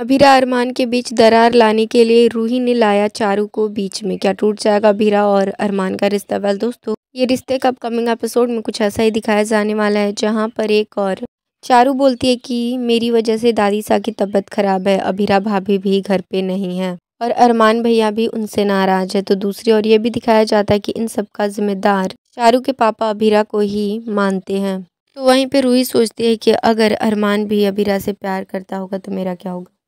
अभीरा अरमान के बीच दरार लाने के लिए रूही ने लाया चारू को बीच में क्या टूट जाएगा अभीरा और अरमान का रिश्ता वेल दोस्तों ये रिश्ते का अपकमिंग एपिसोड में कुछ ऐसा ही दिखाया जाने वाला है जहाँ पर एक और चारू बोलती है कि मेरी वजह से दादी सा की तबीयत खराब है अभीरा भाभी भी घर पे नहीं है और अरमान भैया भी उनसे नाराज है तो दूसरी और ये भी दिखाया जाता है कि इन सब का जिम्मेदार चारू के पापा अभीरा को ही मानते हैं तो वहीं पे रूही सोचती है कि अगर अरमान भी अभीरा से प्यार करता होगा तो मेरा क्या होगा